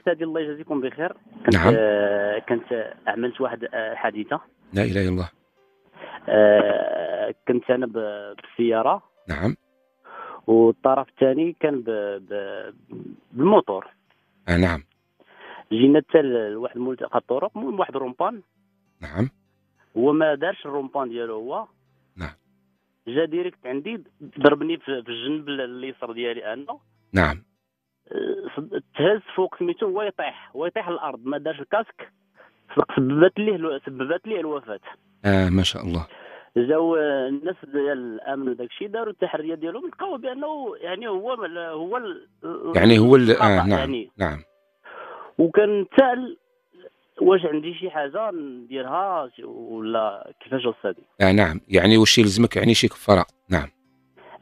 استاذي الله يجازيكم بخير كنت نعم. آه، كنت آه، عملت واحد آه، حادثه لا اله الا الله كنت انا بالسياره نعم والطرف الثاني كان بـ بـ بالموتور آه نعم جينا حتى لواحد ملتقى الطرق واحد الرومبان نعم هو ما دارش الرومبان ديالو هو نعم جا ديريكت عندي ضربني في الجنب اليسر ديالي انا نعم تهز فوق سميتو هو يطيح هو يطيح الارض ما دارش الكاسك سببت ليه سببت ليه الوفاه اه ما شاء الله جاو آه، الناس ديال الامن وداك الشيء داروا التحريه ديالهم لقاو بانه يعني هو هو يعني هو آه نعم يعني. نعم وكان سال واش عندي شي حاجه نديرها ولا كيفاش وصلني آه نعم يعني واش يلزمك يعني شي كفاره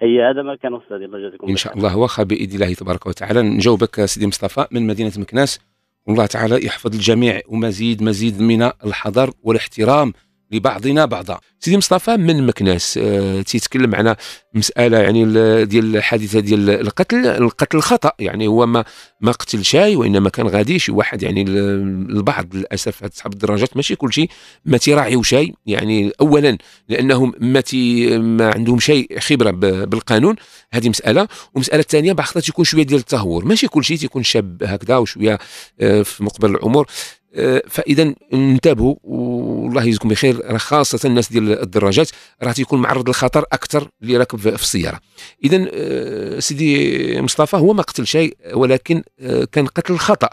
اي هذا ما كان استاذي الله يجازيكم ان شاء الله واخا باذن الله تبارك وتعالى نجاوبك سيدي مصطفى من مدينه مكناس والله تعالى يحفظ الجميع ومزيد مزيد من الحضر والاحترام لبعضنا بعضا سيدي مصطفى من مكناس أه تيتكلم على مساله يعني ديال الحادثه ديال القتل القتل خطا يعني هو ما ما قتل شاي وانما كان غادي شي واحد يعني البعض للاسف اصحاب الدراجات ماشي كل شيء ما تيراعيو شيء يعني اولا لانهم ما تي ما عندهم شيء خبره بالقانون هذه مساله والمساله الثانيه بعض تيكون شويه ديال التهور ماشي كل شيء تيكون شاب هكذا وشويه آه، في مقبل العمر آه، فاذا انتبهوا والله يجزيكم بخير خاصه الناس ديال الدراجات راه تيكون معرض للخطر اكثر اللي راكب في السياره اذا آه، سيدي مصطفى هو ما قتل شيء ولكن آه، كان قتل خطا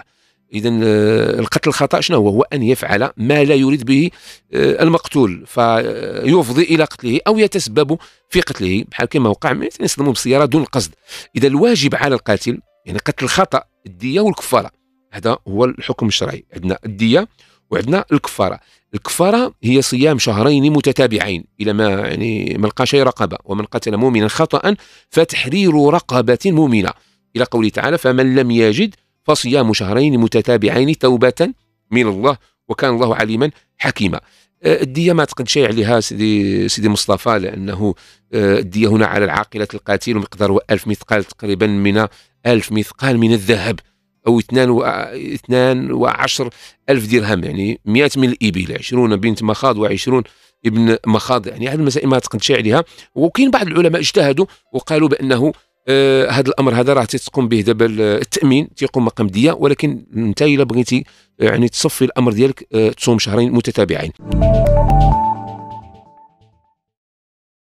اذا القتل الخطا شنو هو هو ان يفعل ما لا يريد به المقتول فيفضي الى قتله او يتسبب في قتله بحال كما وقع يصدموا بالسياره دون قصد اذا الواجب على القاتل يعني قتل الخطا الديه والكفاره هذا هو الحكم الشرعي عندنا الدية وعندنا الكفارة الكفارة هي صيام شهرين متتابعين إلى ما يعني ما شيء رقبة ومن قتل مؤمنا خطأ فتحرير رقبة مؤمنة إلى قوله تعالى فمن لم يجد فصيام شهرين متتابعين توبة من الله وكان الله عليما حكيما أه، الدية ما تقد شيء عليها سيدي, سيدي مصطفى لأنه أه، الدية هنا على العاقلة القاتل مقدار ألف مثقال تقريبا من ألف مثقال من الذهب او اثنان و... اثنان وعشر الف درهم يعني 100 من الابل 20 بنت مخاض و20 ابن مخاض يعني هذه المسائل ما تقدش عليها وكاين بعض العلماء اجتهدوا وقالوا بانه آه هذا الامر هذا راه تتقوم به دابا التامين تيقوم مقام ديه ولكن انت الا بغيتي آه، يعني تصفي الامر ديالك آه تصوم شهرين متتابعين